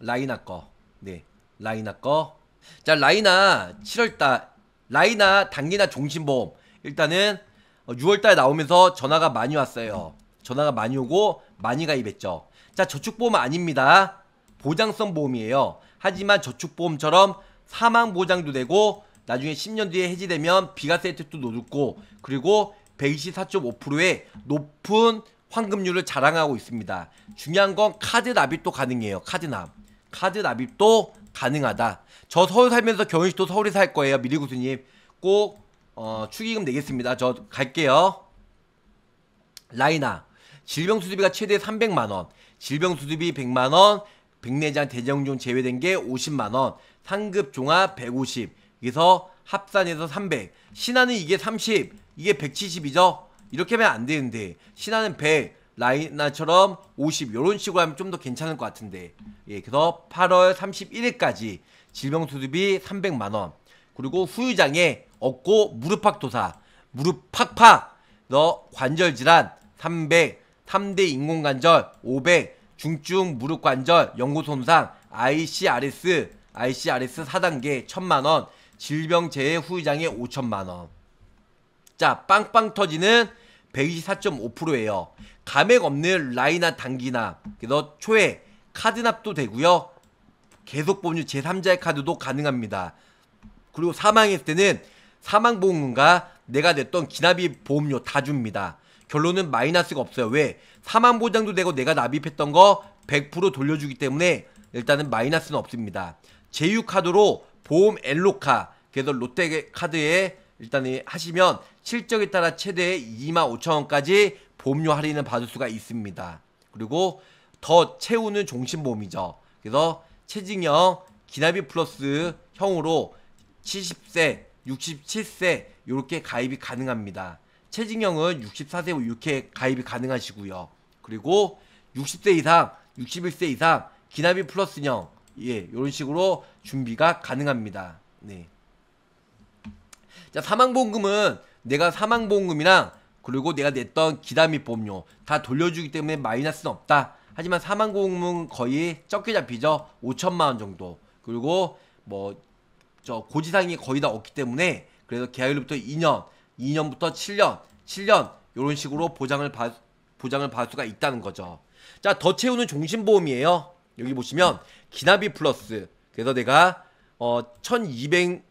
라이나 거. 네. 라이나 거. 자, 라이나 7월달 라이나 단기나 종신보험 일단은 6월달 어, 나오면서 전화가 많이 왔어요. 전화가 많이 오고 많이 가입했죠. 자, 저축보험 아닙니다. 보장성 보험이에요. 하지만 저축보험처럼 사망보장도 되고 나중에 10년 뒤에 해지되면 비과세 혜택도 높고 그리고 124.5%의 높은 환금률을 자랑하고 있습니다. 중요한 건 카드 납입도 가능해요. 카드 납. 카드 납입도 가능하다. 저 서울 살면서 경윤 씨도 서울에 살 거예요. 미리구수님. 꼭, 어, 축의금 내겠습니다. 저 갈게요. 라이나. 질병 수술비가 최대 300만원. 질병 수술비 100만원. 백내장 대장종 제외된 게 50만원. 상급 종합 150. 여기서 합산해서 300. 신화는 이게 30. 이게 170이죠? 이렇게 하면 안 되는데. 신화는 100. 라이나처럼 50 요런 식으로 하면 좀 더 괜찮을 것 같은데 예 그래서 8월 31일까지 질병수습이 300만원 그리고 후유장애 얻고 무릎팍도사 무릎팍팍 너 관절질환 300 3대 인공관절 500 중증 무릎관절 연구손상 ICRS ICRS 4단계 1000만원 질병재해 후유장애 5천만원 자 빵빵 터지는 124.5%예요. 감액 없는 라이나 단기나 그래서 초에 카드납도 되고요. 계속 보유 제3자의 카드도 가능합니다. 그리고 사망했을 때는 사망보험금과 내가 냈던 기납이 보험료 다 줍니다. 결론은 마이너스가 없어요. 왜? 사망보장도 되고 내가 납입했던 거 100% 돌려주기 때문에 일단은 마이너스는 없습니다. 제휴카드로 보험 엘로카 그래서 롯데카드에 일단 하시면 실적에 따라 최대 25,000원까지 보험료 할인을 받을 수가 있습니다. 그리고 더 채우는 종신보험이죠. 그래서 체증형 기나비 플러스 형으로 70세, 67세 이렇게 가입이 가능합니다. 체증형은 64세 이렇게 가입이 가능하시고요. 그리고 60세 이상, 61세 이상 기나비 플러스형 예, 이런 식으로 준비가 가능합니다. 네. 자, 사망보험금은 내가 사망보험금이나 그리고 내가 냈던 기담이 보험료 다 돌려주기 때문에 마이너스는 없다. 하지만 사망보험금은 거의 적게 잡히죠. 5천만 원 정도. 그리고 뭐 저 고지상이 거의 다 없기 때문에 그래서 계약일로부터 2년, 2년부터 7년, 7년 이런 식으로 보장을 받 보장을 받을 수가 있다는 거죠. 자, 더 채우는 종신보험이에요. 여기 보시면 기나비 플러스. 그래서 내가 어 1,200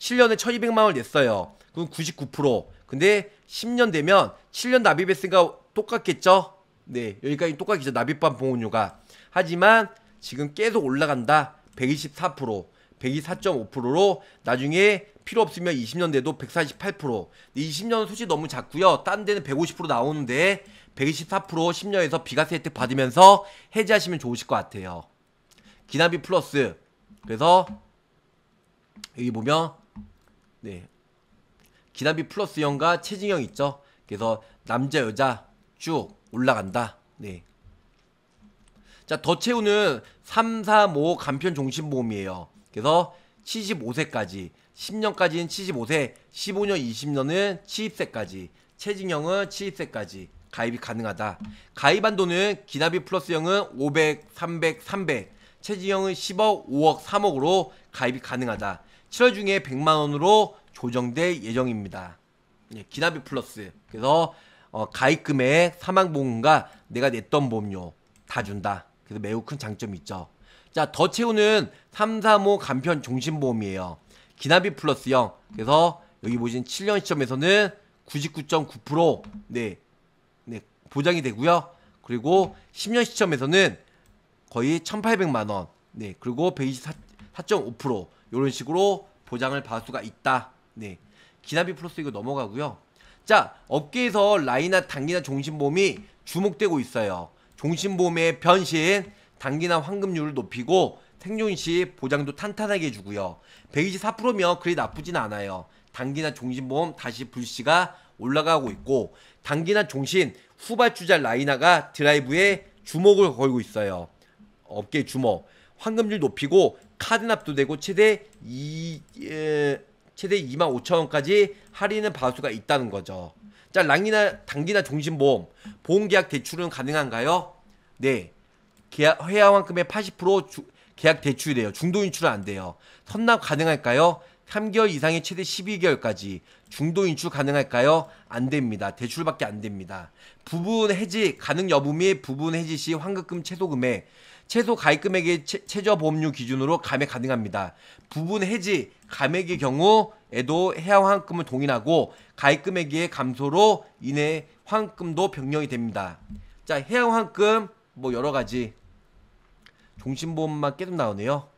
7년에 1,200만 원을 냈어요. 그럼 99%. 근데 10년 되면 7년 납입했으니까 똑같겠죠? 네, 여기까지 똑같겠죠. 납입반 보험료가. 하지만 지금 계속 올라간다. 124%, 124.5%로 나중에 필요 없으면 20년 돼도 148%. 20년은 솔직히 너무 작고요. 딴 데는 150% 나오는데 124% 10년에서 비과세 혜택 받으면서 해지하시면 좋으실 것 같아요. 기납이 플러스. 그래서 여기 보면 네 기나비 플러스 형과 최진영 있죠. 그래서 남자 여자 쭉 올라간다. 네. 자, 더 채우는 3, 4, 5 간편 종신 보험이에요. 그래서 75세까지, 10년까지는 75세, 15년, 20년은 70세까지, 최진영은 70세까지 가입이 가능하다. 가입한 돈은 기나비 플러스 형은 500, 300, 300, 최진영은 10억, 5억, 3억으로 가입이 가능하다. 7월 중에 100만 원으로 조정될 예정입니다. 예, 기나비 플러스. 그래서 어, 가입금액, 사망보험과 내가 냈던 보험료 다 준다. 그래서 매우 큰 장점이 있죠. 자, 더 채우는 335 간편 종신보험이에요. 기나비 플러스형. 그래서 여기 보신 7년 시점에서는 99.9% 네, 네, 보장이 되고요. 그리고 10년 시점에서는 거의 1,800만 원. 네, 그리고 124.5% 이런 식으로 보장을 받을 수가 있다. 네. 기나비 플러스 이거 넘어가고요. 자, 업계에서 라이나 단기나 종신보험이 주목되고 있어요. 종신보험의 변신, 단기나 황금률을 높이고 생존시 보장도 탄탄하게 해주고요. 124%면 그리 나쁘진 않아요. 단기나 종신보험 다시 불씨가 올라가고 있고 단기나 종신 후발주자 라이나가 드라이브에 주목을 걸고 있어요. 업계 주목. 황금률 높이고 카드납도 되고 최대 2... 에... 최대 25,000원까지 할인은 받을 수가 있다는 거죠. 자, 랑이나 단기나 종신보험 보험계약 대출은 가능한가요? 네. 계약 회화원금의80% 주, 계약 대출이돼요 중도 인출은 안 돼요. 선납 가능할까요? 3개월 이상의 최대 12개월까지 중도 인출 가능할까요? 안 됩니다. 대출밖에 안 됩니다. 부분 해지 가능 여부 및 부분 해지 시 환급금 최소 금액 최소 가입금액의 최, 최저 보험료 기준으로 감액 가능합니다. 부분 해지 감액의 경우에도 해양 환급금을 동일하고 가입금액의 감소로 인해 환급금도 변경이 됩니다. 자, 해양 환급 뭐 여러 가지 종신보험만 계속 나오네요.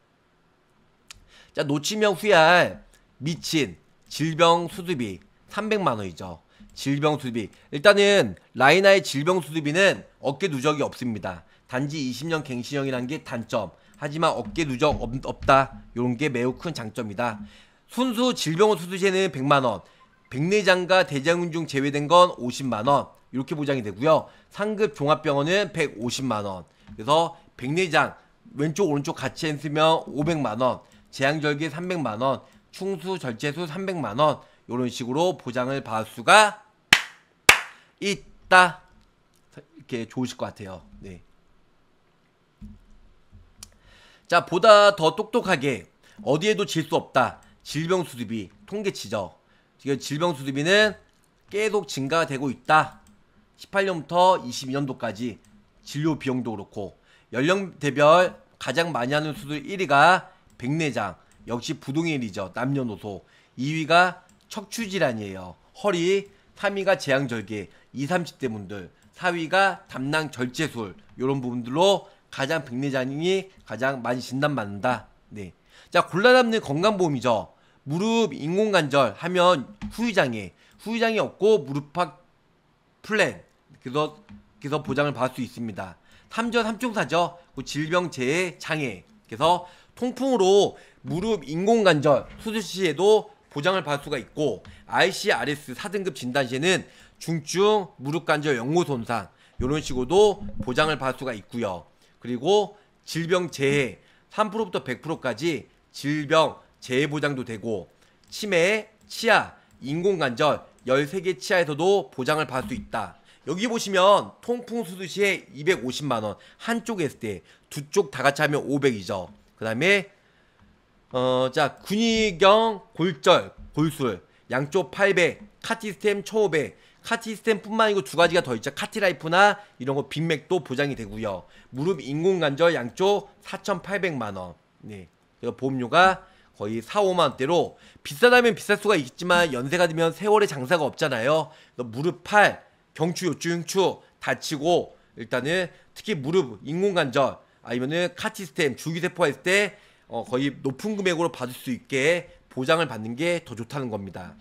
자, 놓치면 후회할 미친 질병 수두비 300만 원이죠. 질병 수두비. 일단은 라이나의 질병 수두비는 어깨 누적이 없습니다. 단지 20년 갱신형이라는 게 단점. 하지만 어깨 누적 없, 다 이런 게 매우 큰 장점이다. 순수 질병원 수수제는 100만 원, 백내장과 대장운중 제외된 건 50만 원 이렇게 보장이 되고요. 상급 종합병원은 150만 원. 그래서 백내장 왼쪽 오른쪽 같이 했으면 500만 원, 재앙절개 300만 원, 충수 절제수 300만 원 이런 식으로 보장을 받을 수가 있다. 이렇게 좋으실 것 같아요. 네. 자 보다 더 똑똑하게 어디에도 질 수 없다. 질병수습비 통계치죠. 지금 질병수습비는 계속 증가되고 있다. 18년부터 22년도까지 진료 비용도 그렇고 연령 대별 가장 많이 하는 수술 1위가 백내장 역시 부동일이죠 남녀노소 2위가 척추질환이에요 허리 3위가 제왕절개 2, 30대 분들 4위가 담낭 절제술 이런 부분들로 가장 백내장이 가장 많이 진단받는다. 네. 자, 골라담는 건강보험이죠. 무릎 인공관절 하면 후유장애, 후유장애 없고 무릎팍 플랜. 그래서 그래서 보장을 받을 수 있습니다. 탐저 삼총사죠그 질병 재해 장애. 그래서 통풍으로 무릎 인공관절 수술 시에도 보장을 받을 수가 있고 ICRS 4등급 진단 시에는 중증 무릎관절 연고 손상 이런 식으로도 보장을 받을 수가 있고요. 그리고 질병 재해 3%부터 100%까지 질병 재해 보장도 되고 치매, 치아, 인공관절 13개 치아에서도 보장을 받을 수 있다. 여기 보시면 통풍 수술시에 250만 원 한쪽에 했을 때두 쪽 다 같이 하면 500이죠. 그다음에 어자군위경 골절 골술 양쪽 8배 카티스템 초오배 카티 시스템뿐만 아니고 두 가지가 더 있죠. 카티라이프나 이런 거 빅맥도 보장이 되고요. 무릎 인공관절 양쪽 4,800만 원. 네. 그래서 보험료가 거의 4, 5만 원대로 비싸다면 비쌀 수가 있지만 연세가 들면 세월의 장사가 없잖아요. 무릎 팔, 경추, 요추, 흉추 다치고 일단은 특히 무릎 인공관절 아니면은 카티스템 시주기세포가 있을 때 어, 거의 높은 금액으로 받을 수 있게 보장을 받는 게 더 좋다는 겁니다.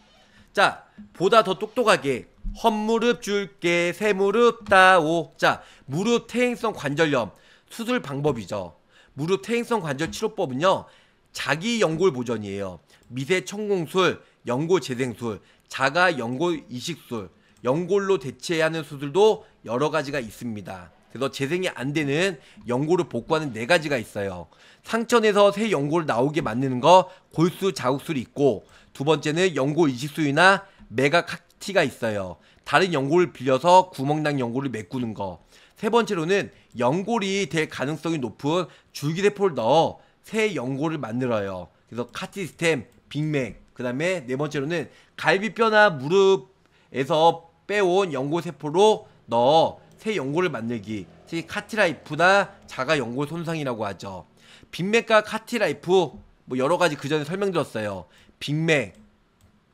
자, 보다 더 똑똑하게 헛무릎 줄게 새무릎 따오 자 무릎 퇴행성 관절염 수술 방법이죠 무릎 퇴행성 관절 치료법은요 자기 연골 보전이에요 미세 청공술 연골 재생술 자가 연골 이식술 연골로 대체 하는 수술도 여러 가지가 있습니다 그래서 재생이 안 되는 연골을 복구하는 네 가지가 있어요. 상천에서 새 연골 나오게 만드는 거 골수 자국술이 있고 두 번째는 연골 이식술이나 매각 티가 있어요. 다른 연골을 빌려서 구멍난 연골을 메꾸는 거. 세 번째로는 연골이 될 가능성이 높은 줄기세포를 넣어 새 연골을 만들어요. 그래서 카티 스템, 빅맥. 그 다음에 네 번째로는 갈비뼈나 무릎에서 빼온 연골세포로 넣어 새 연골을 만들기. 특 카티라이프나 자가 연골 손상이라고 하죠. 빅맥과 카티라이프 뭐 여러 가지 그 전에 설명드렸어요. 빅맥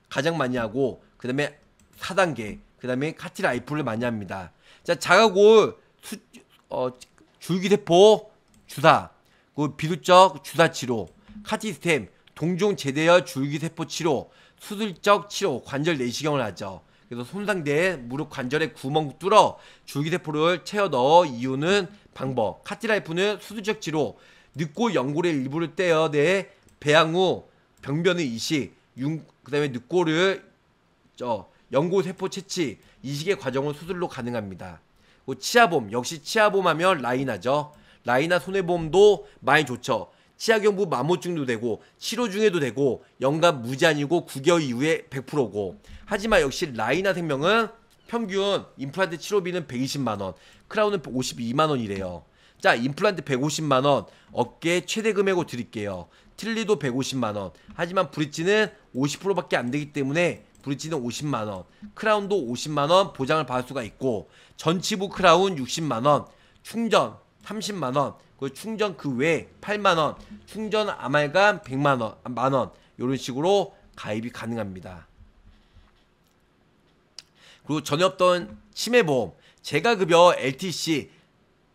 가장 많이 하고 그 다음에 4단계, 그 다음에 카티 라이프를 많이 합니다. 자, 자가골 수, 어, 줄기세포 주사, 그 비두적 주사 치료, 카티 스템, 동종 제대열 줄기세포 치료, 수술적 치료, 관절 내시경을 하죠. 그래서 손상된 무릎 관절에 구멍 뚫어 줄기세포를 채워 넣어 이유는 방법. 카티라이프는 수술적 치료, 늑골 연골의 일부를 떼어내 배양 후 병변의 이식, 융, 그다음에 늑골을 저 연고세포 채취, 이식의 과정은 수술로 가능합니다. 그 치아보험 역시 치아보험하면 라이나죠. 라이나 손해보험도 많이 좋죠. 치아경부 마모증도 되고 치료 중에도 되고 연간 무제한이고 9개월 이후에 100%고 하지만 역시 라이나 생명은 평균 임플란트 치료비는 120만원 크라운은 52만원이래요 자 임플란트 150만원 어깨 최대 금액으로 드릴게요 틀리도 150만원 하지만 브릿지는 50% 밖에 안되기 때문에 브릿지는 50만원, 크라운도 50만원 보장을 받을 수가 있고 전치부 크라운 60만원, 충전 30만원, 그 충전 그 외에 8만원, 충전 아말감 100만원, 만원 이런 식으로 가입이 가능합니다. 그리고 전혀 없던 치매보험, 재가급여 LTC,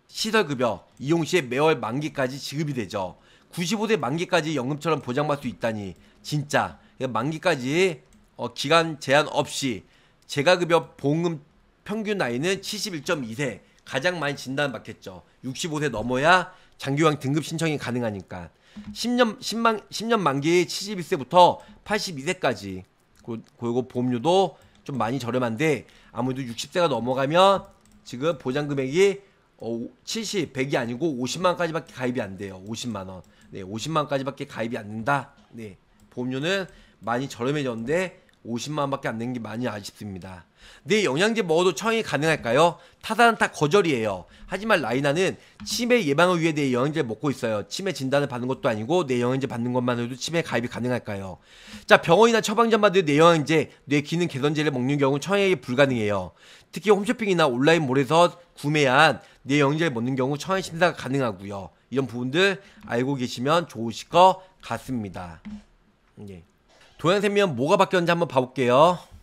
시설급여, 이용 시에 매월 만기까지 지급이 되죠. 9 5대 만기까지 연금처럼 보장받을 수 있다니 진짜 그러니까 만기까지 어, 기간 제한 없이 재가급여 보험금 평균 나이는 71.2세 가장 많이 진단받겠죠. 65세 넘어야 장기요양 등급 신청이 가능하니까 10년 10만 10년 만기 71세부터 82세까지 그리고 보험료도 좀 많이 저렴한데 아무래도 60세가 넘어가면 지금 보장 금액이 어, 70, 100이 아니고 50만까지밖에 가입이 안 돼요. 50만 원. 네, 50만까지밖에 가입이 안 된다. 네, 보험료는 많이 저렴해졌는데 50만원밖에 안낸게 많이 아쉽습니다. 내 영양제 먹어도 처형이 가능할까요? 타다한타 거절이에요. 하지만 라이나는 치매 예방을 위해 내영양제 먹고 있어요. 치매 진단을 받는 것도 아니고 내 영양제 받는 것만으로도 치매 가입이 가능할까요? 자 병원이나 처방전마다 내 영양제, 뇌 기능 개선제를 먹는 경우 처형이 불가능해요. 특히 홈쇼핑이나 온라인 몰에서 구매한 내 영양제를 먹는 경우 처방 심사가 가능하고요. 이런 부분들 알고 계시면 좋으실 것 같습니다. 예. 도현샘면 뭐가 바뀌었는지 한번 봐볼게요.